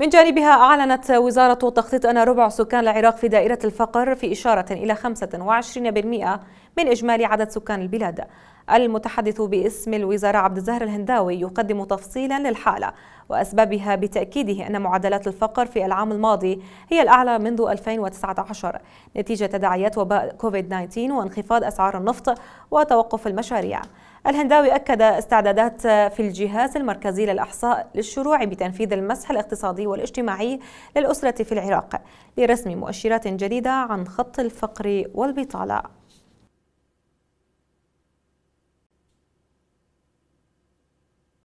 من جانبها أعلنت وزارة التخطيط أن ربع سكان العراق في دائرة الفقر في إشارة إلى 25% من إجمالي عدد سكان البلاد المتحدث باسم الوزارة عبد الزهر الهنداوي يقدم تفصيلا للحالة وأسبابها بتأكيده أن معدلات الفقر في العام الماضي هي الأعلى منذ 2019 نتيجة تداعيات وباء كوفيد-19 وانخفاض أسعار النفط وتوقف المشاريع الهنداوي أكد استعدادات في الجهاز المركزي للأحصاء للشروع بتنفيذ المسح الاقتصادي والاجتماعي للأسرة في العراق لرسم مؤشرات جديدة عن خط الفقر والبطالة